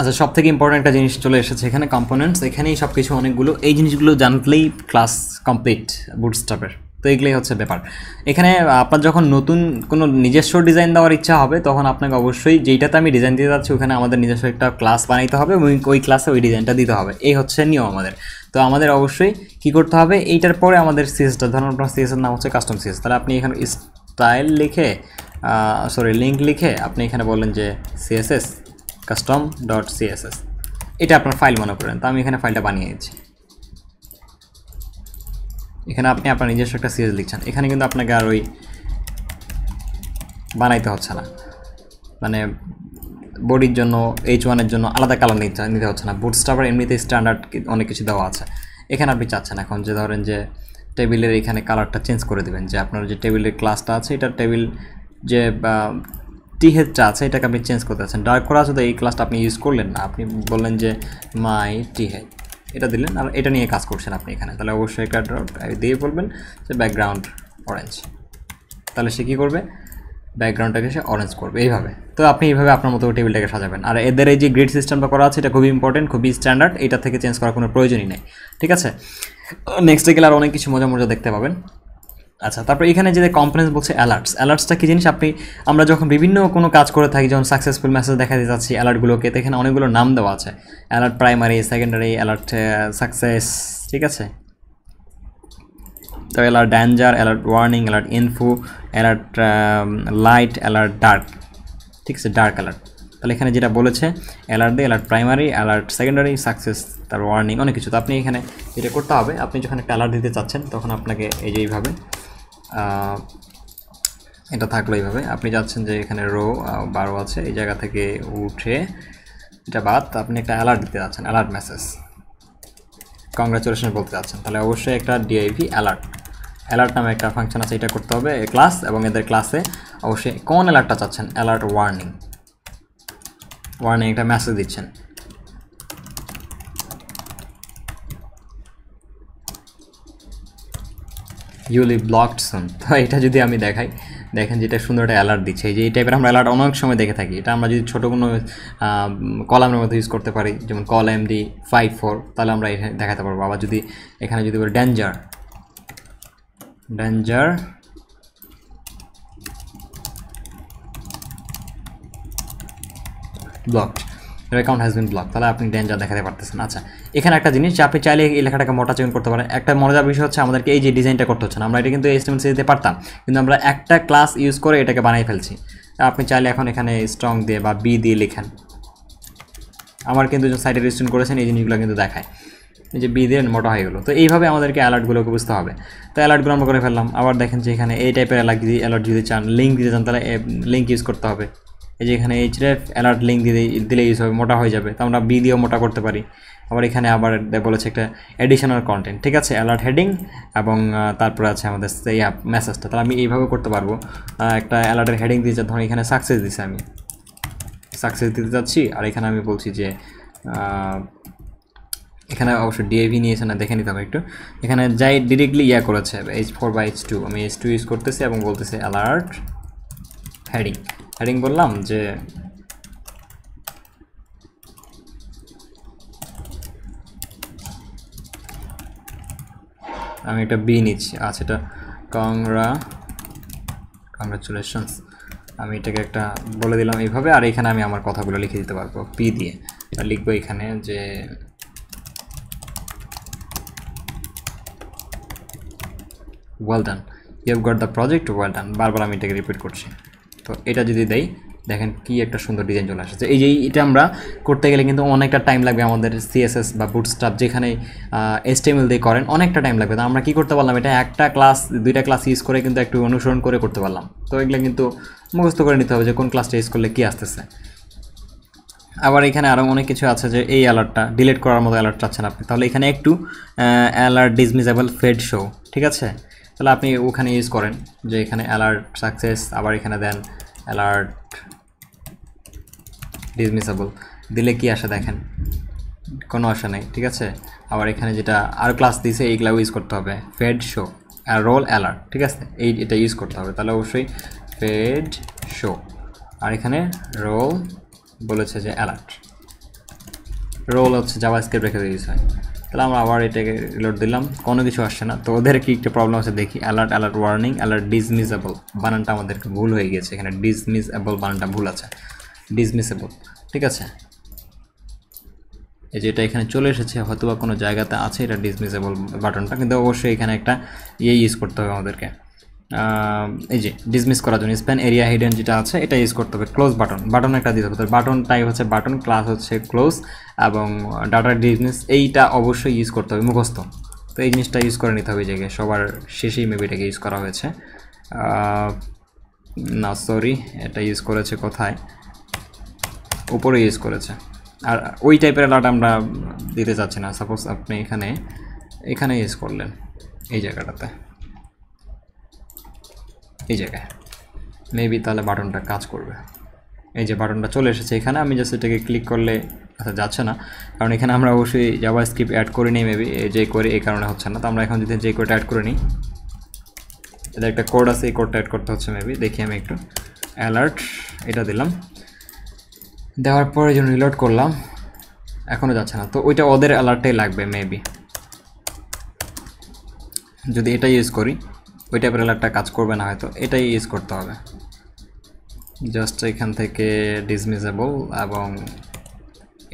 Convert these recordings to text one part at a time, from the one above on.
আচ্ছা সব থেকে ইম্পর্ট্যান্ট একটা জিনিস চলে এসেছে এখানে কম্পোনেন্টস এখানেই সব কিছু অনেকগুলো এই জিনিসগুলো জানলেই ক্লাস কমপ্লিট বুটস্টাপের তো এগুলোই হচ্ছে ব্যাপার এখানে আপনার যখন নতুন কোনো নিজস্ব ডিজাইন দেওয়ার ইচ্ছা হবে তখন আপনাকে অবশ্যই যেইটাতে আমি ডিজাইন দিতে যাচ্ছি ওখানে আমাদের নিজস্ব একটা ক্লাস বানাইতে হবে এবং ওই ক্লাসে ওই ডিজাইনটা দিতে হবে এই হচ্ছে নিয়ম আমাদের তো আমাদের অবশ্যই কি করতে হবে এইটার পরে আমাদের সিএসটা ধরুন আপনার সিএসের নাম হচ্ছে কাস্টম সিএস তাহলে আপনি এখানে স্টাইল লিখে সরি লিঙ্ক লিখে আপনি এখানে বললেন যে সিএসএস কাস্টম ডট সিএসএস এটা আপনার ফাইল মনে করেন তো আমি এখানে ফাইলটা বানিয়ে নিচ্ছি এখানে আপনি আপনার নিজস্ব একটা সিএস লিখছেন এখানে কিন্তু আপনাকে আর ওই বানাইতে হচ্ছে না মানে বডির জন্য এইচ ওয়ানের জন্য আলাদা কালার নিতে নিতে হচ্ছে না আপনার এমনিতে স্ট্যান্ডার্ড অনেক কিছু দেওয়া আছে এখানে আপনি চাচ্ছেন এখন যে ধরেন যে টেবিলের এখানে কালারটা চেঞ্জ করে দেবেন যে আপনার যে টেবিলের ক্লাসটা আছে এটা টেবিল যে টি হেডটা আছে এটাকে আপনি চেঞ্জ করতে আছেন ডার্ক করা আছে তো এই ক্লাসটা আপনি ইউজ করলেন না আপনি বললেন যে মাই টি হেড এটা দিলেন আর এটা নিয়ে কাজ করছেন আপনি এখানে তাহলে অবশ্যই একটা ড্রপ দিয়ে বলবেন যে ব্যাকগ্রাউন্ড অরেঞ্জ তাহলে সে কী করবে ব্যাকগ্রাউন্ডটাকে সে অরেঞ্জ করবে এইভাবে তো আপনি এইভাবে আপনার মতো টেবিলটাকে সাজাবেন আর এদের এই যে গ্রিড সিস্টেমটা করা আছে এটা খুবই ইম্পর্টেন্ট খুবই স্ট্যান্ডার্ড এটা থেকে চেঞ্জ করার কোনো প্রয়োজনই নেই ঠিক আছে নেক্সটে গেলে আর অনেক কিছু মজা মজা দেখতে পাবেন আচ্ছা তারপরে এখানে যে কমপ্লেন্স বলছে অ্যালার্টস অ্যালার্টসটা কী জিনিস আপনি আমরা যখন বিভিন্ন কোনো কাজ করে থাকি যখন সাকসেসফুল মেসেজ দেখাতে যাচ্ছি অ্যালার্টগুলোকে তো এখানে অনেকগুলো নাম দেওয়া আছে alert primary secondary alert success ঠিক আছে তো alert danger alert warning alert info alert light alert dark ঠিক আছে ডার্ক অ্যালার্ট তাহলে এখানে যেটা বলেছে অ্যালার্ট দিয়ে alert primary alert secondary success তার ওয়ার্নিং অনেক কিছু তো আপনি এখানে যেটা করতে হবে আপনি যখন একটা অ্যালার্ট দিতে চাচ্ছেন তখন আপনাকে এই যে এইভাবে এটা থাকলো এইভাবে আপনি যাচ্ছেন যে এখানে রো বারো আছে এই জায়গা থেকে উঠে এটা বাদ আপনি একটা অ্যালার্ট দিতে যাচ্ছেন অ্যালার্ট মেসেজ কংগ্রেচুলেশন বলতে যাচ্ছেন তাহলে অবশ্যই একটা ডিআইভি অ্যালার্ট অ্যালার্ট নামে একটা ফাংশন আছে এটা করতে হবে ক্লাস এবং এদের ক্লাসে অবশ্যই কোন অ্যালার্টটা চাচ্ছেন অ্যালার্ট ওয়ার্নিং ওয়ার্নিং একটা মেসেজ দিচ্ছেন ইউলি ব্লকড সান তো এটা যদি আমি দেখাই দেখেন যেটা সুন্দর একটা অ্যালার্ট দিচ্ছে যে এই টাইপের আমরা অ্যালার্ট অনেক সময় দেখে থাকি এটা আমরা যদি ছোটো কোনো কলামের মধ্যে ইউজ করতে পারি যেমন col M D five four তাহলে আমরা এখানে দেখাতে পারবো আবার যদি এখানে যদি বলি danger danger blocked account has been block তাহলে আপনি ড্যাঞ্জার দেখাতে পারতেছেন আচ্ছা এখানে একটা জিনিস যে আপনি চাইলে এই লেখাটাকে মোটা চেঞ্জ করতে পারেন একটা মজার বিষয় হচ্ছে আমাদেরকে এই যে ডিজাইনটা করতে হচ্ছে না আমরা এটা কিন্তু এস্টিমেন্ট দিতে পারতাম কিন্তু আমরা একটা ক্লাস ইউজ করে এটাকে বানিয়ে ফেলছি আপনি চাইলে এখন এখানে স্ট্রং দিয়ে বা বি দিয়ে লেখেন আমার কিন্তু যে সাইডে রেজিস্ট্রেন করেছেন এই জিনিসগুলো কিন্তু দেখায় এই যে বি দিয়ে মোটা হয়ে গেলো তো এইভাবে আমাদেরকে অ্যালার্টগুলোকে বুঝতে হবে তো অ্যালার্টগুলো আমরা করে ফেললাম আবার দেখেন যে এখানে এই টাইপের অ্যালার্ট যদি অ্যালার্ট যদি চান লিঙ্ক দিতে চান তাহলে লিঙ্ক ইউজ করতে হবে এই যে এখানে এইচরে অ্যালার্ট লিঙ্ক দিয়ে দিলে ইউজ হবে মোটা হয়ে যাবে তো আমরা বি দিয়েও মোটা করতে পারি আবার এখানে আবার বলেছে একটা অ্যাডিশনাল কন্টেন্ট ঠিক আছে অ্যালার্ট হেডিং এবং তারপরে আছে আমাদের এই মেসেজটা তাহলে আমি এইভাবে করতে পারবো একটা অ্যালার্টের হেডিং দিয়ে ধরুন এখানে সাকসেস দিছে আমি সাকসেস দিতে যাচ্ছি আর এখানে আমি বলছি যে এখানে অবশ্য ডিএভি নিয়েছে না দেখে নিতে হবে একটু এখানে যাই ডিরেক্টলি ইয়া করেছে এইচ ফোর বা এইচ টু আমি এইচ টু ইউজ করতেছি এবং বলতেছি অ্যালার্ট হেডিং হেডিং বললাম যে আমি এটা বি নিচ্ছি আচ্ছা এটা কংরা কংগ্রাচুলেশনস আমি এটাকে একটা বলে দিলাম এইভাবে আর এখানে আমি আমার কথাগুলো লিখে দিতে পারবো পি দিয়ে লিখবো এখানে যে well done you have got the project well done বারবার আমি এটাকে রিপিট করছি তো এটা যদি দেই দেখেন কি একটা সুন্দর ডিজাইন চলে আসছে এই যে এটা আমরা করতে গেলে কিন্তু অনেকটা টাইম লাগবে আমাদের সিএসএস বা বুটস্টাপ যেখানে এসটিএমএল দিয়ে করেন অনেকটা টাইম লাগবে তো আমরা কি করতে পারলাম এটা একটা ক্লাস দুইটা ক্লাস ইউজ করে কিন্তু একটু অনুসরণ করে করতে পারলাম তো এগুলো কিন্তু মুখস্থ করে নিতে হবে যে কোন ক্লাসটা ইউজ করলে কী আসতেছে আবার এখানে আরও অনেক কিছু আছে যে এই অ্যালার্টটা ডিলিট করার মতো অ্যালার্ট চাচ্ছেন আপনি তাহলে এখানে একটু অ্যালার্ট ডিসমিজেবল ফেড শো ঠিক আছে তাহলে আপনি ওখানে ইউজ করেন যে এখানে অ্যালার্ট সাকসেস আবার এখানে দেন অ্যালার্ট ডিসমিসেবল দিলে কি আসে দেখেন কোনো আশা নেই ঠিক আছে আবার এখানে যেটা আর ক্লাস দিছে এইগুলাও ইউজ করতে হবে ফেড শো রোল অ্যালার্ট ঠিক আছে এই এটা ইউজ করতে হবে তাহলে অবশ্যই ফেড শো আর এখানে রোল বলেছে যে অ্যালার্ট রোল হচ্ছে যাওয়া স্কেপ রেখে দিয়েছে তাহলে আমরা আবার এটাকে রিলোড দিলাম কোনো কিছু আসছে না তো ওদের কি একটা প্রবলেম আছে দেখি alert alert warning alert dismissible বানানটা আমাদেরকে ভুল হয়ে গেছে এখানে ডিসমিসেবল বানানটা ভুল আছে ডিসমিসেবল ঠিক আছে এই যে এটা এখানে চলে এসেছে হয়তো বা কোনো জায়গাতে আছে এটা ডিসমিসেবল বাটনটা কিন্তু অবশ্যই এখানে একটা ইয়ে ইউজ করতে হবে আমাদেরকে এই যে ডিসমিস করার জন্য স্প্যান এরিয়া হিডেন যেটা আছে এটা ইউজ করতে হবে ক্লোজ বাটন বাটন একটা দিতে হবে বাটন টাইপ হচ্ছে বাটন ক্লাস হচ্ছে ক্লোজ এবং ডাটা ডিসমিস এইটা অবশ্যই ইউজ করতে হবে মুখস্থ তো এই জিনিসটা ইউজ করে নিতে হবে জায়গায় সবার শেষেই মেবিটাকে ইউজ করা হয়েছে না সরি এটা ইউজ করেছে কোথায় উপরে ইউজ করেছে আর ওই টাইপের অ্যালার্ট আমরা দিতে চাচ্ছি না সাপোজ আপনি এখানে এখানে ইউজ করলেন এই জায়গাটাতে এই জায়গায় মেবি তাহলে বাটনটা কাজ করবে এই যে বাটনটা চলে এসেছে এখানে আমি জাস্ট এটাকে ক্লিক করলে আচ্ছা যাচ্ছে না কারণ এখানে আমরা অবশ্যই জাভা স্ক্রিপ্ট অ্যাড করে নিই মেবি যে করে এই কারণে হচ্ছে না তো আমরা এখন যদি যে কোডটা অ্যাড করে নিই এটা একটা কোড আছে এই কোডটা অ্যাড করতে হচ্ছে মেবি দেখি আমি একটু অ্যালার্ট এটা দিলাম দেওয়ার পরে যখন রিলোড করলাম এখনও যাচ্ছে না তো ওইটা ওদের অ্যালার্টটাই লাগবে মেবি যদি এটা ইউজ করি ওই টাইপের অ্যালার্টটা কাজ করবে না হয়তো এটাই ইউজ করতে হবে জাস্ট এখান থেকে ডিসমিসেবল এবং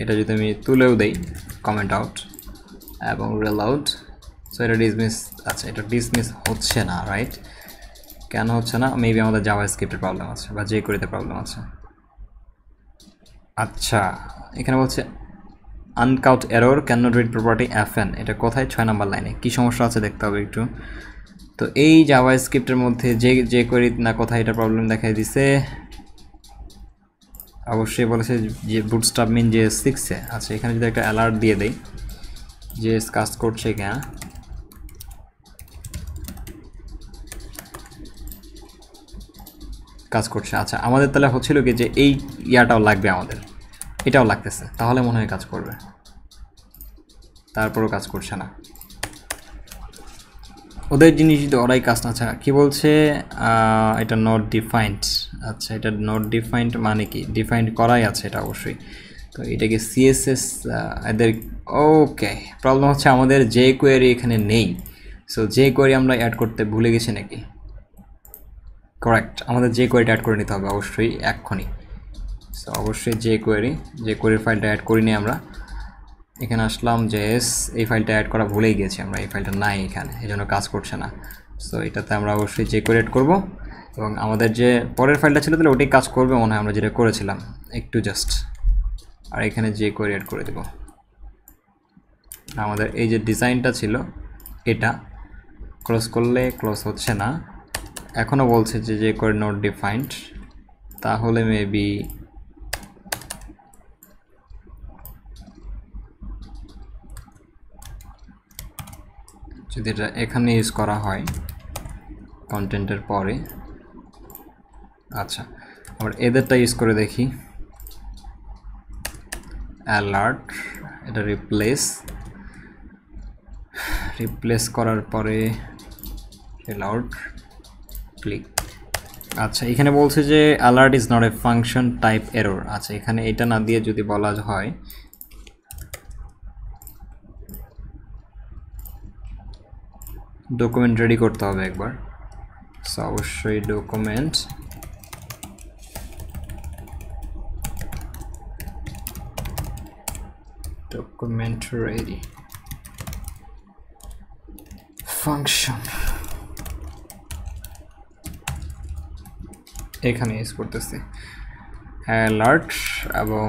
এটা যদি আমি তুলেও দেই কমেন্ট আউট এবং রেল আউট সো এটা ডিসমিস আচ্ছা এটা ডিসমিস হচ্ছে না রাইট কেন হচ্ছে না মেবি আমাদের যাওয়া স্ক্রিপ্টের প্রবলেম আছে বা যে করিতে প্রবলেম আছে আচ্ছা এখানে বলছে uncaught error can not read property of N এটা কোথায় ছয় নম্বর লাইনে কী সমস্যা আছে দেখতে হবে একটু তো এই জাভা স্ক্রিপ্টের মধ্যে যে যে কোয়েরি না কোথায় এটা প্রবলেম দেখাই দিছে অবশ্যই বলেছে যে বুটস্টাপ মিন যে সিক্সে আচ্ছা এখানে যদি একটা অ্যালার্ট দিয়ে দেয় যে কাজ করছে কিনা কাজ করছে আচ্ছা আমাদের তাহলে হচ্ছিল কি যে এই ইয়াটাও লাগবে আমাদের এটাও লাগতেছে তাহলে মনে হয় কাজ করবে তারপরও কাজ করছে না ওদের জিনিস যদি ওরাই কাজ না ছাড়া কী বলছে এটা নট ডিফাইন্ড আচ্ছা এটা নট ডিফাইন্ড মানে কি ডিফাইন্ড করাই আছে এটা অবশ্যই তো এটাকে সিএসএস এদের ওকে প্রবলেম হচ্ছে আমাদের যে কোয়ারি এখানে নেই সো যে কোয়ারি আমরা অ্যাড করতে ভুলে গেছি নাকি করেক্ট আমাদের যে কোয়ারিটা অ্যাড করে নিতে হবে অবশ্যই এক্ষুনি সো অবশ্যই যে কোয়ারি যে কোয়ারি ফাইলটা অ্যাড করিনি আমরা এখানে আসলাম যে এস এই ফাইলটা অ্যাড করা ভুলেই গেছি আমরা এই ফাইলটা নাই এখানে এই জন্য কাজ করছে না সো এটাতে আমরা অবশ্যই চেক করে করব এবং আমাদের যে পরের ফাইলটা ছিল তাহলে ওটাই কাজ করবে মনে হয় আমরা যেটা করেছিলাম একটু জাস্ট আর এখানে যে করে অ্যাড করে দেব আমাদের এই যে ডিজাইনটা ছিল এটা ক্লোজ করলে ক্লোজ হচ্ছে না এখনও বলছে যে যে করে নট ডিফাইন্ড তাহলে মেবি যদি এটা এখানে ইউজ করা হয় কন্টেন্টের পরে আচ্ছা আবার এদেরটা ইউজ করে দেখি অ্যালার্ট এটা রিপ্লেস রিপ্লেস করার পরে অ্যালাউড ক্লিক আচ্ছা এখানে বলছে যে alert is not a function type error আচ্ছা এখানে এটা না দিয়ে যদি বলা হয় ডকুমেন্ট রেডি করতে হবে একবার সো অবশ্যই ডকুমেন্ট ডকুমেন্ট রেডি ফাংশন এখানে ইউজ করতেছি অ্যালার্ট এবং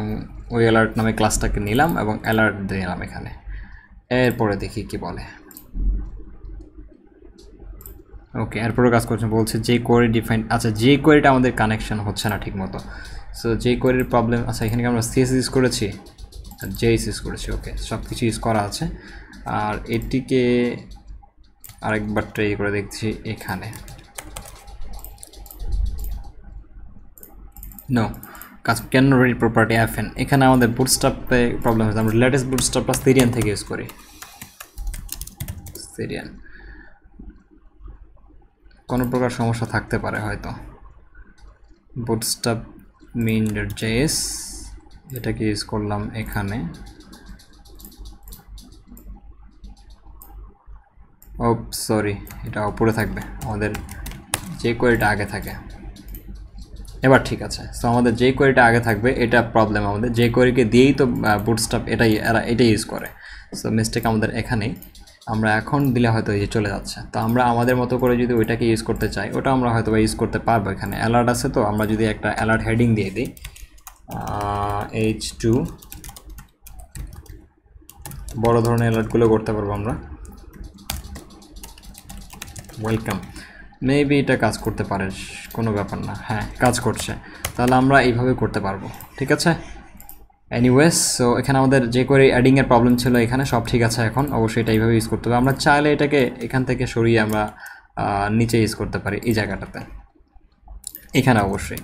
ওই অ্যালার্ট নামে ক্লাসটাকে নিলাম এবং অ্যালার্ট দিলাম এখানে এরপরে দেখি কি বলে ওকে এরপরে কাজ করছেন বলছে যে কোয়ারি ডিফাইন আচ্ছা যে কোয়ারিটা আমাদের কানেকশন হচ্ছে না ঠিকমতো সো যে কোয়ারির প্রবলেম আচ্ছা এখানে আমরা সিএস ইউজ করেছি আর জেএস ইউজ করেছি ওকে সব কিছু ইউজ করা আছে আর এটিকে আরেকবার ট্রাই করে দেখছি এখানে নো কাজ can read property of N এখানে আমাদের বুটস্টাপে প্রবলেম হয়েছে আমরা লেটেস্ট স্টাফটা সিরিয়ান থেকে ইউজ করি সিরিয়ান কোনো প্রকার সমস্যা থাকতে পারে হয়তো বুটস্টাপ মিন ডট জেএস এটাকে ইউজ করলাম এখানে ও oh, সরি এটা ওপরে থাকবে আমাদের যে কোয়েরিটা আগে থাকে এবার ঠিক আছে সো আমাদের যে কোয়েরিটা আগে থাকবে এটা প্রবলেম আমাদের যে কোয়েরিকে দিয়েই তো বুটস্টাপ এটাই এরা এটাই ইউজ করে সো মিস্টেক আমাদের এখানেই আমরা এখন দিলে হয়তো এই যে চলে যাচ্ছে তো আমরা আমাদের মতো করে যদি ওইটাকে ইউজ করতে চাই ওটা আমরা হয়তো ইউজ করতে পারবো এখানে অ্যালার্ট আছে তো আমরা যদি একটা অ্যালার্ট হেডিং দিয়ে দিই এইচ টু বড়ো ধরনের অ্যালার্টগুলো করতে পারবো আমরা ওয়েলকাম মেবি এটা কাজ করতে পারে কোনো ব্যাপার না হ্যাঁ কাজ করছে তাহলে আমরা এইভাবে করতে পারবো ঠিক আছে অ্যানিওয়েস সো এখানে আমাদের যে করে অ্যাডিংয়ের প্রবলেম ছিল এখানে সব ঠিক আছে এখন অবশ্যই এটা এইভাবে ইউজ করতে হবে আমরা চাইলে এটাকে এখান থেকে সরিয়ে আমরা নিচে ইউজ করতে পারি এই জায়গাটাতে এখানে অবশ্যই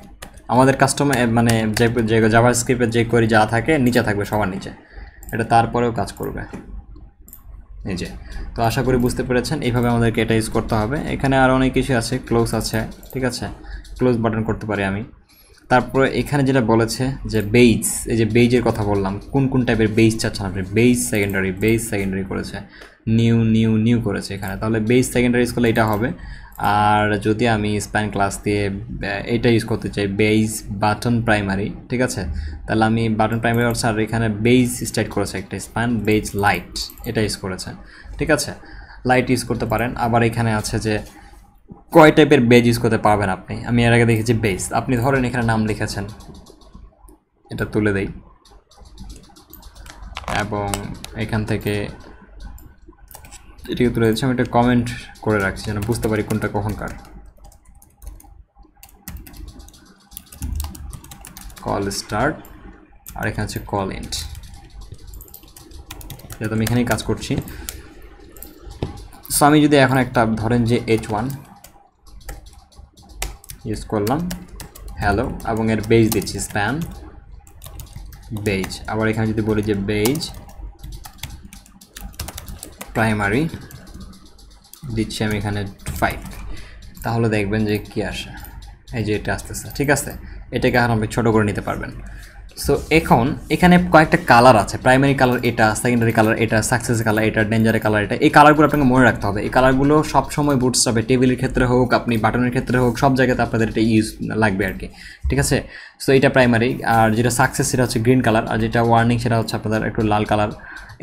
আমাদের কাস্টমার মানে যে যে জাভা যে কোয়েরি যা থাকে নিচে থাকবে সবার নিচে এটা তারপরেও কাজ করবে এই যে তো আশা করি বুঝতে পেরেছেন এইভাবে আমাদেরকে এটা ইউজ করতে হবে এখানে আরও অনেক কিছু আছে ক্লোজ আছে ঠিক আছে ক্লোজ বাটন করতে পারি আমি তারপরে এখানে যেটা বলেছে যে বেইজ এই যে বেইজের কথা বললাম কোন কোন টাইপের বেইজ চাচ্ছেন আপনি বেইজ সেকেন্ডারি বেইজ সেকেন্ডারি করেছে নিউ নিউ নিউ করেছে এখানে তাহলে বেইজ সেকেন্ডারি স্কুলে এটা হবে আর যদি আমি স্প্যান ক্লাস দিয়ে এটা ইউজ করতে চাই বেইজ বাটন প্রাইমারি ঠিক আছে তাহলে আমি বাটন প্রাইমারি হচ্ছে আর এখানে বেইজ স্টার্ট করেছে একটা স্প্যান বেইজ লাইট এটা ইউজ করেছে ঠিক আছে লাইট ইউজ করতে পারেন আবার এখানে আছে যে কয় টাইপের বেজ ইউজ করতে পারবেন আপনি আমি এর আগে দেখেছি বেজ আপনি ধরেন এখানে নাম লিখেছেন এটা তুলে দেই এবং এখান থেকে এটিকে তুলে দিচ্ছি আমি একটা কমেন্ট করে রাখছি যেন বুঝতে পারি কোনটা কখনকার কল স্টার্ট আর এখানে হচ্ছে কল এন্ড যেহেতু আমি এখানেই কাজ করছি সো আমি যদি এখন একটা ধরেন যে এইচ ওয়ান ইউজ করলাম হ্যালো এবং এর বেজ দিচ্ছি স্প্যান বেজ আবার এখানে যদি বলি যে বেজ প্রাইমারি দিচ্ছি আমি এখানে ফাইভ তাহলে দেখবেন যে কি আসে এই যে এটা আসতেছে ঠিক আছে এটাকে আর আপনি ছোটো করে নিতে পারবেন সো এখন এখানে কয়েকটা কালার আছে প্রাইমারি কালার এটা সেকেন্ডারি কালার এটা সাকসেস কালার এটা ডেঞ্জারের কালার এটা এই কালারগুলো আপনাকে মনে রাখতে হবে এই কালারগুলো সবসময় হবে টেবিলের ক্ষেত্রে হোক আপনি বাটনের ক্ষেত্রে হোক সব জায়গাতে আপনাদের এটা ইউজ লাগবে আর কি ঠিক আছে সো এটা প্রাইমারি আর যেটা সাকসেস সেটা হচ্ছে গ্রিন কালার আর যেটা ওয়ার্নিং সেটা হচ্ছে আপনাদের একটু লাল কালার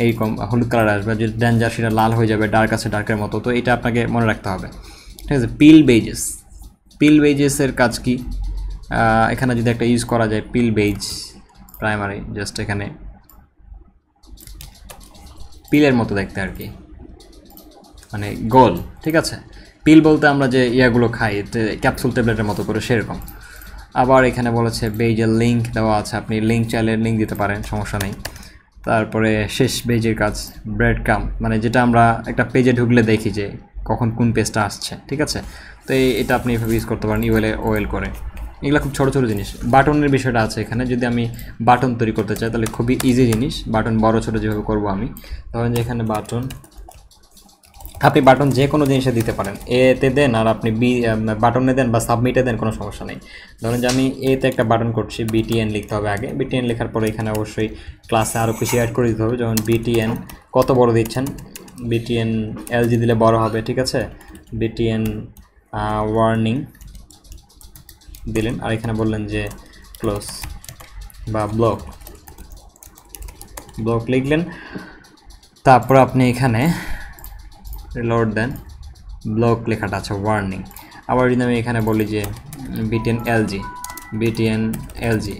এইরকম হলুদ কালার আসবে যে ডেঞ্জার সেটা লাল হয়ে যাবে ডার্ক আছে ডার্কের মতো তো এটা আপনাকে মনে রাখতে হবে ঠিক আছে পিল বেজেস পিল বেজেসের কাজ কি এখানে যদি একটা ইউজ করা যায় পিল বেজ প্রাইমারি জাস্ট এখানে পিলের মতো দেখতে আর কি মানে গোল ঠিক আছে পিল বলতে আমরা যে ইয়াগুলো খাই ক্যাপসুল ট্যাবলেটের মতো করে সেরকম আবার এখানে বলেছে বেজের লিঙ্ক দেওয়া আছে আপনি লিঙ্ক চাইলে লিঙ্ক দিতে পারেন সমস্যা নেই তারপরে শেষ পেজের কাজ ব্রেড কাম মানে যেটা আমরা একটা পেজে ঢুকলে দেখি যে কখন কোন পেজটা আসছে ঠিক আছে তো এটা আপনি এভাবে ইউজ করতে পারেন ইউএলএ ওয়েল করে এগুলো খুব ছোটো ছোটো জিনিস বাটনের বিষয়টা আছে এখানে যদি আমি বাটন তৈরি করতে চাই তাহলে খুবই ইজি জিনিস বাটন বড় ছোটো যেভাবে করব আমি ধরেন যে এখানে বাটন আপনি বাটন যে কোনো জিনিসে দিতে পারেন এতে দেন আর আপনি বি বাটনে দেন বা সাবমিটে দেন কোনো সমস্যা নেই ধরেন যে আমি এতে একটা বাটন করছি বিটিএন লিখতে হবে আগে বিটিএন লেখার পরে এখানে অবশ্যই ক্লাসে আরও কিছু অ্যাড করে দিতে হবে যেমন বিটিএন কত বড় দিচ্ছেন বিটিএন এলজি দিলে বড় হবে ঠিক আছে বিটিএন ওয়ার্নিং দিলেন আর এখানে বললেন যে ক্লোজ বা ব্লক ব্লক লিখলেন তারপর আপনি এখানে লোড দেন ব্লক লেখাটা আছে ওয়ার্নিং আবার যদি আমি এখানে বলি যে BTN LG BTN LG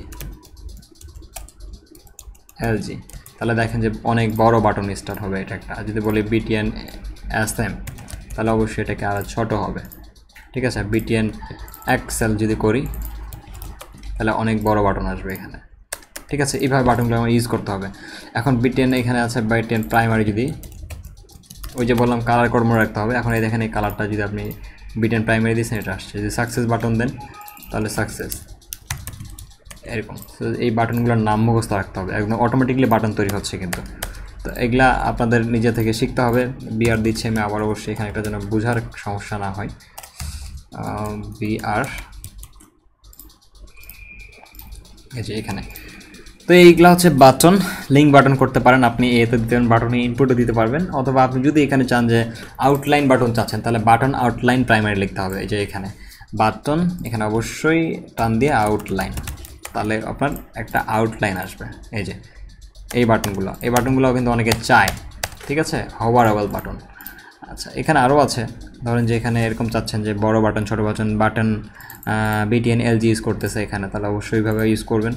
LG তাহলে দেখেন যে অনেক বড় বাটন স্টার্ট হবে এটা একটা যদি বলি বিটিএন এস তাহলে অবশ্যই এটাকে আরও ছোট হবে ঠিক আছে বিটিএন এক সেল যদি করি তাহলে অনেক বড় বাটন আসবে এখানে ঠিক আছে এইভাবে বাটনগুলো আমার ইউজ করতে হবে এখন বিটেন এখানে আছে বাই টেন প্রাইমারি যদি ওই যে বললাম কালার কর্ম রাখতে হবে এখন এই দেখেন এই কালারটা যদি আপনি বিটেন প্রাইমারি দিয়েছেন এটা আসছে যদি সাকসেস বাটন দেন তাহলে সাকসেস এরকম এই বাটনগুলোর নাম মুখস্থ রাখতে হবে একদম অটোমেটিকলি বাটন তৈরি হচ্ছে কিন্তু তো এগুলা আপনাদের নিজে থেকে শিখতে হবে বিয়ার দিচ্ছে আমি আবার অবশ্যই এখানে একটা যেন বোঝার সমস্যা না হয় বিআর um, এই যে এখানে তো এইগুলো হচ্ছে বাটন লিঙ্ক বাটন করতে পারেন আপনি এতে দিতে বাটনে ইনপুটও দিতে পারবেন অথবা আপনি যদি এখানে চান যে আউটলাইন বাটন চাচ্ছেন তাহলে বাটন আউটলাইন প্রাইমারি লিখতে হবে এই যে এখানে বাটন এখানে অবশ্যই টান দিয়ে আউটলাইন তাহলে আপনার একটা আউটলাইন আসবে এই যে এই বাটনগুলো এই বাটনগুলো কিন্তু অনেকে চায় ঠিক আছে হোভারেবল বাটন আচ্ছা এখানে আরও আছে ধরেন যে এখানে এরকম চাচ্ছেন যে বড় বাটন ছোট button button BTN LG use করতেছে এখানে তাহলে অবশ্যইভাবে ইউজ করবেন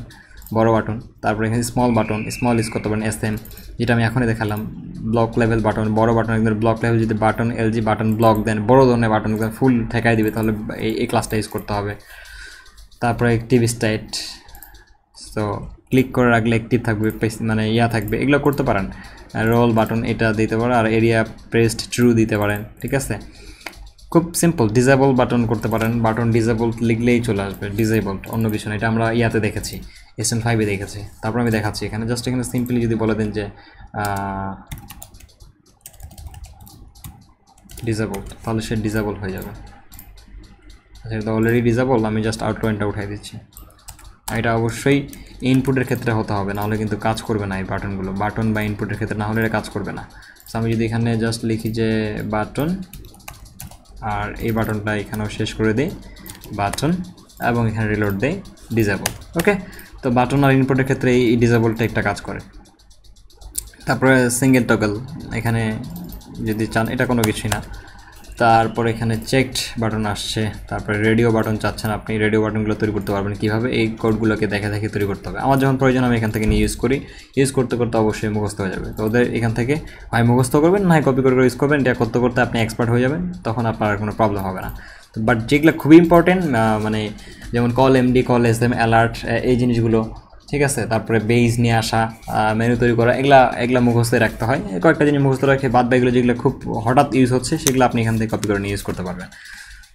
বড় বাটন তারপরে এখানে স্মল বাটন স্মল ইউজ করতে পারেন এসএম যেটা আমি এখনই দেখালাম ব্লক লেভেল বাটন বড় বাটন একদম ব্লক লেভেল যদি বাটন এলজি বাটন ব্লক দেন বড় ধরনের বাটন একদম ফুল ঠেকাই দিবে তাহলে এই এই ক্লাসটা ইউজ করতে হবে তারপরে টিভি স্টাইট তো ক্লিক করে রাখলে অ্যাক্টিভ থাকবে মানে ইয়া থাকবে এগুলো করতে পারেন রোল বাটন এটা দিতে পারো আর এরিয়া প্রেসড ট্রু দিতে পারেন ঠিক আছে খুব সিম্পল ডিজেবল বাটন করতে পারেন বাটন ডিজেবল লিখলেই চলে আসবে ডিজেবলড অন্য কিছু না এটা আমরা ইয়াতে দেখেছি এস এন ফাইভে দেখেছি তারপর আমি দেখাচ্ছি এখানে জাস্ট এখানে সিম্পলি যদি বলে দেন যে ডিজেবল তাহলে সে ডিজেবল হয়ে যাবে আচ্ছা এটা অলরেডি ডিজেবল আমি জাস্ট আউট আউটলাইনটা উঠাই দিচ্ছি এটা অবশ্যই ইনপুটের ক্ষেত্রে হতে হবে নাহলে কিন্তু কাজ করবে না এই বাটনগুলো বাটন বা ইনপুটের ক্ষেত্রে না হলে এটা কাজ করবে না তো আমি যদি এখানে জাস্ট লিখি যে বাটন আর এই বাটনটা এখানেও শেষ করে দিই বাটন এবং এখানে রিলোড দেই ডিজেবল ওকে তো বাটন আর ইনপুটের ক্ষেত্রে এই ডিজেবলটা একটা কাজ করে তারপরে সিঙ্গেল টগল এখানে যদি চান এটা কোনো কিছুই না তারপর এখানে চেকড বাটন আসছে তারপরে রেডিও বাটন চাচ্ছেন আপনি রেডিও বাটনগুলো তৈরি করতে পারবেন কীভাবে এই কোডগুলোকে দেখে দেখে তৈরি করতে হবে আমার যখন প্রয়োজন আমি এখান থেকে নিয়ে ইউজ করি ইউজ করতে করতে অবশ্যই মুখস্থ হয়ে যাবে তো ওদের এখান থেকে হয় মুখস্থ করবেন না কপি করে ইউজ করবেন এটা করতে করতে আপনি এক্সপার্ট হয়ে যাবেন তখন আপনার কোনো প্রবলেম হবে না বাট যেগুলো খুবই ইম্পর্টেন্ট মানে যেমন col MD col S M alert এই জিনিসগুলো ঠিক আছে তারপরে বেইজ নিয়ে আসা মেনু তৈরি করা এগুলা এগুলা মুখস্থ রাখতে হয় কয়েকটা জিনিস মুখস্থ রাখে বাদ বাকিগুলো যেগুলো খুব হঠাৎ ইউজ হচ্ছে সেগুলো আপনি এখান থেকে কপি করে নিয়ে ইউজ করতে পারবেন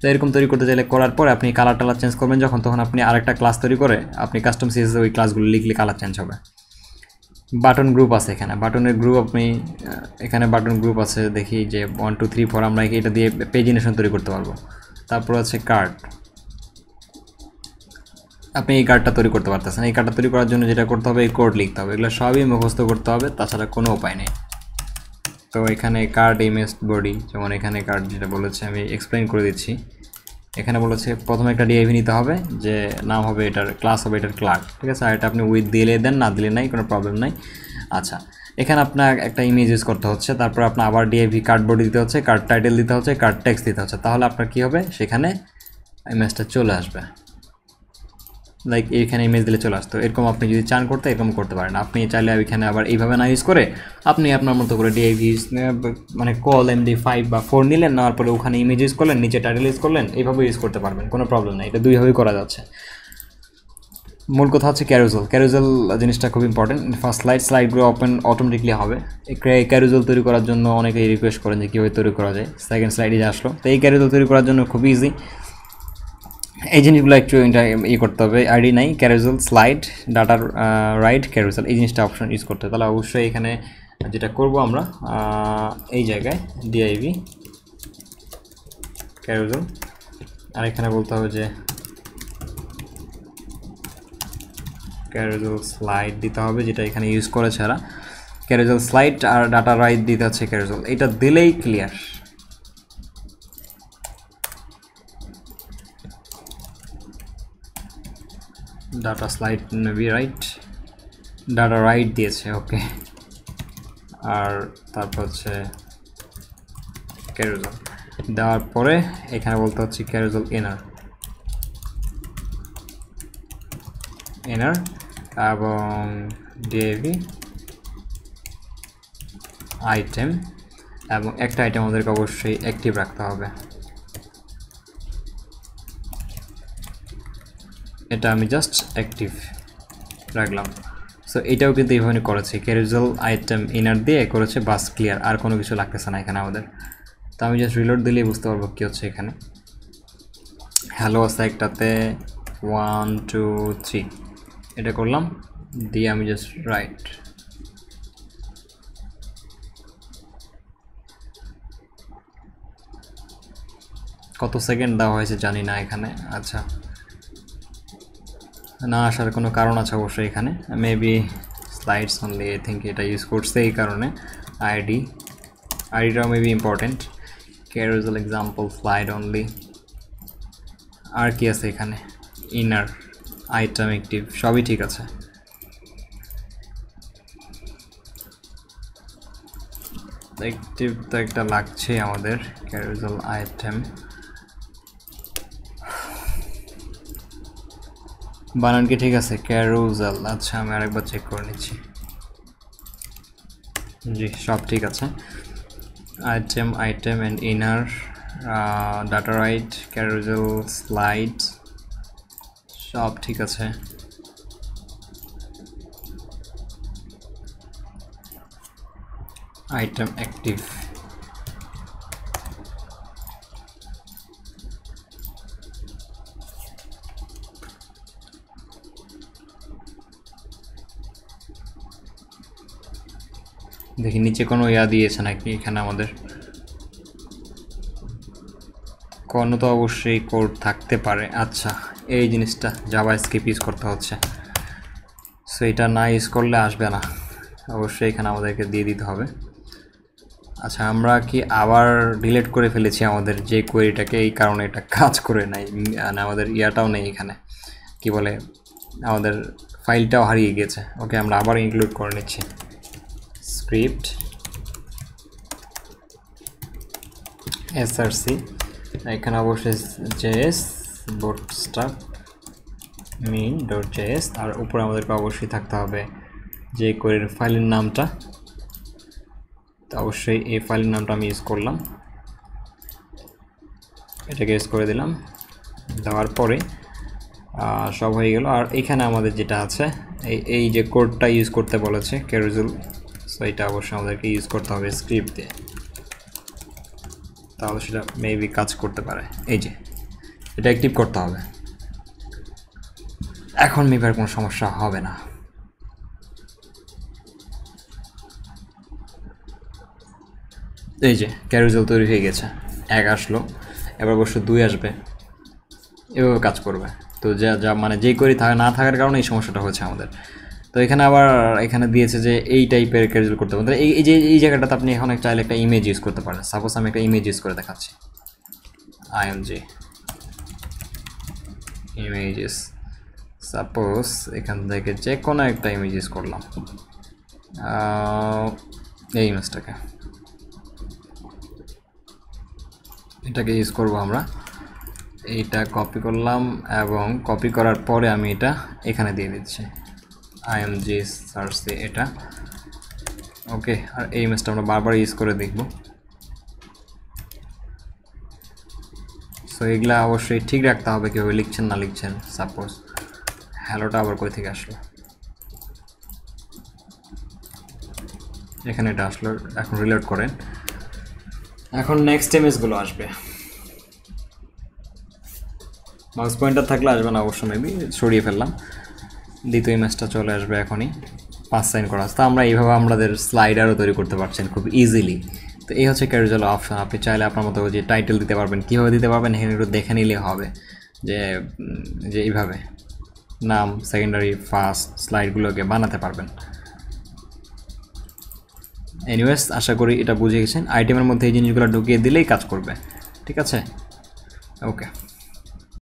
তো এরকম তৈরি করতে চাইলে করার পরে আপনি কালার টালার চেঞ্জ করবেন যখন তখন আপনি আরেকটা ক্লাস তৈরি করে আপনি কাস্টম সিএসে ওই ক্লাসগুলো লিখলে কালার চেঞ্জ হবে বাটন গ্রুপ আছে এখানে বাটনের গ্রুপ আপনি এখানে বাটন গ্রুপ আছে দেখি যে ওয়ান টু থ্রি ফোর আমরা এটা দিয়ে পেজিনেশন তৈরি করতে পারবো তারপর আছে কার্ড আপনি এই কার্ডটা তৈরি করতে পারতেছেন এই কার্ডটা তৈরি করার জন্য যেটা করতে হবে এই কোড লিখতে হবে এগুলো সবই মুখস্থ করতে হবে তাছাড়া কোনো উপায় নেই তো এখানে কার্ড ইমেজ বডি যেমন এখানে কার্ড যেটা বলেছে আমি এক্সপ্লেন করে দিচ্ছি এখানে বলেছে প্রথমে একটা ডিআইভি নিতে হবে যে নাম হবে এটার ক্লাস হবে এটার ক্লার্ক ঠিক আছে আর এটা আপনি উইথ দিলে দেন না দিলে নাই কোনো প্রবলেম নাই আচ্ছা এখানে আপনার একটা ইমেজ ইউজ করতে হচ্ছে তারপর আপনার আবার ডিআইভি কার্ড বডি দিতে হচ্ছে কার্ড টাইটেল দিতে হচ্ছে কার্ড টেক্সট দিতে হচ্ছে তাহলে আপনার কী হবে সেখানে ইমেজটা চলে আসবে লাইক এখানে ইমেজ দিলে চলে আসতো এরকম আপনি যদি চান করতে এরকম করতে পারেন আপনি চাইলে এখানে আবার এইভাবে না ইউজ করে আপনি আপনার মতো করে ডিআইভিস মানে কল এম ফাইভ বা ফোর নিলেন নেওয়ার পরে ওখানে ইমেজ ইউজ করলেন নিচে টাইটেল ইউজ করলেন এইভাবে ইউজ করতে পারবেন কোনো প্রবলেম নেই এটা দুইভাবেই করা যাচ্ছে মূল কথা হচ্ছে ক্যারোজল ক্যারোজল জিনিসটা খুব ইম্পর্টেন্ট ফার্স্ট স্লাইড স্লাইডগুলো ওপেন অটোমেটিকলি হবে এই ক্যারোজল তৈরি করার জন্য অনেকেই রিকোয়েস্ট করেন যে কীভাবে তৈরি করা যায় সেকেন্ড স্লাইডে আসলো তো এই ক্যারোজল তৈরি করার জন্য খুব ইজি এই জিনিসগুলো একটু ইয়ে করতে হবে আইডি নাই ক্যারোজেল স্লাইড ডাটার রাইট ক্যারোজল এই জিনিসটা অপশন ইউজ করতে হবে তাহলে অবশ্যই এখানে যেটা করব আমরা এই জায়গায় ডিআইভি ক্যারোজেল আর এখানে বলতে হবে যে ক্যারোজল স্লাইড দিতে হবে যেটা এখানে ইউজ করে ছাড়া ক্যারোজল স্লাইড আর ডাটা রাইট দিতে হচ্ছে ক্যারোজেল এটা দিলেই clear data slide maybe ride data ride দিয়েছে ওকে আর তারপর হচ্ছে ক্যারোজল দেওয়ার পরে এখানে বলতে হচ্ছে ক্যারোজল এনার এনার এবং ডিএভি আইটেম এবং একটা আইটেম আমাদেরকে অবশ্যই অ্যাক্টিভ রাখতে হবে এটা আমি জাস্ট অ্যাক্টিভ রাখলাম সো এটাও কিন্তু এইভাবে করেছে ক্যারিজল আইটেম ইনার দিয়ে করেছে বাস ক্লিয়ার আর কোনো কিছু লাগতেছে না এখানে আমাদের তো আমি জাস্ট রিলোড দিলেই বুঝতে পারবো কী হচ্ছে এখানে হ্যালো আছে একটাতে ওয়ান টু থ্রি এটা করলাম দিয়ে আমি জাস্ট রাইট কত সেকেন্ড দেওয়া হয়েছে জানি না এখানে আচ্ছা না আসার কোনো কারণ আছে অবশ্যই এখানে maybe slides only I think এটা ইউজ করছে এই কারণে আইডি আইডিটাও maybe important carousel example slide only আর কি আছে এখানে ইনার আইটাম একটিভ সবই ঠিক আছে একটিভ তো একটা লাগছে আমাদের ক্যারোজাল আইটেম বানান কি ঠিক আছে ক্যারোজাল আচ্ছা আমি আরেকবার চেক করে নিচ্ছি জি সব ঠিক আছে item item and inner data ride carousel slide সব ঠিক আছে আইটেম অ্যাক্টিভ দেখি নিচে কোনো ইয়া দিয়েছে নাকি এখানে আমাদের কোনো তো অবশ্যই কোড থাকতে পারে আচ্ছা এই জিনিসটা জাবা স্কিপ ইউজ করতে হচ্ছে সো এটা না ইউজ করলে আসবে না অবশ্যই এখানে আমাদেরকে দিয়ে দিতে হবে আচ্ছা আমরা কি আবার ডিলেট করে ফেলেছি আমাদের যে কোয়েরিটাকে এই কারণে এটা কাজ করে নাই মানে আমাদের ইয়াটাও নেই এখানে কি বলে আমাদের ফাইলটাও হারিয়ে গেছে ওকে আমরা আবার ইনক্লুড করে নিচ্ছি script src এখানে অবশ্যই js bootstrap main dot js আর উপরে আমাদেরকে অবশ্যই থাকতে হবে যে কোয়ের ফাইলের নামটা তো অবশ্যই এই ফাইলের নামটা আমি ইউজ করলাম এটাকে ইউজ করে দিলাম দেওয়ার পরে সব হয়ে গেল আর এখানে আমাদের যেটা আছে এই এই যে কোডটা ইউজ করতে বলেছে কেরোজুল সো এটা অবশ্যই আমাদেরকে ইউজ করতে হবে স্ক্রিপ্ট দিয়ে তাহলে সেটা মেবি কাজ করতে পারে এই যে এটা অ্যাক্টিভ করতে হবে এখন কোনো সমস্যা হবে না এই যে ক্যারোজেল তৈরি হয়ে গেছে এক আসলো এবার অবশ্য দুই আসবে এভাবে কাজ করবে তো যা যা মানে যেই করি না থাকার কারণে এই সমস্যাটা হচ্ছে আমাদের তো এখানে আবার এখানে দিয়েছে যে এই টাইপের ক্যাজুয়াল করতে পারেন এই যে এই জায়গাটাতে আপনি এখন চাইলে একটা ইমেজ ইউজ করতে পারেন সাপোজ আমি একটা ইমেজ ইউজ করে দেখাচ্ছি আইএমজি ইমেজেস সাপোজ এখান থেকে যে কোনো একটা ইমেজ ইউজ করলাম এই ইমেজটাকে এটাকে ইউজ করবো আমরা এইটা কপি করলাম এবং কপি করার পরে আমি এটা এখানে দিয়ে দিচ্ছি আইএমজি সার্চ দিয়ে এটা ওকে আর এই ম্যাচটা আমরা বারবার ইউজ করে দেখব সো এগুলা অবশ্যই ঠিক রাখতে হবে কীভাবে লিখছেন না লিখছেন সাপোজ হ্যালোটা আবার কই থেকে আসলো এখানে এটা আসলো এখন রিলোড করেন এখন নেক্সট এমএসগুলো আসবে মাউস পয়েন্টার থাকলে আসবে না অবশ্য মেবি সরিয়ে ফেললাম দ্বিতীয় ম্যাচটা চলে আসবে এখনই পাঁচ সাইন করা তো আমরা এইভাবে আমাদের স্লাইডারও তৈরি করতে পারছেন খুব ইজিলি তো এই হচ্ছে ক্যারিজাল অপশান আপনি চাইলে আপনার মতো যে টাইটেল দিতে পারবেন কীভাবে দিতে পারবেন এখানে একটু দেখে নিলে হবে যে যে এইভাবে নাম সেকেন্ডারি ফার্স্ট স্লাইডগুলোকে বানাতে পারবেন এনিওয়েস আশা করি এটা বুঝে গেছেন আইটেমের মধ্যে এই জিনিসগুলো ঢুকিয়ে দিলেই কাজ করবে ঠিক আছে ওকে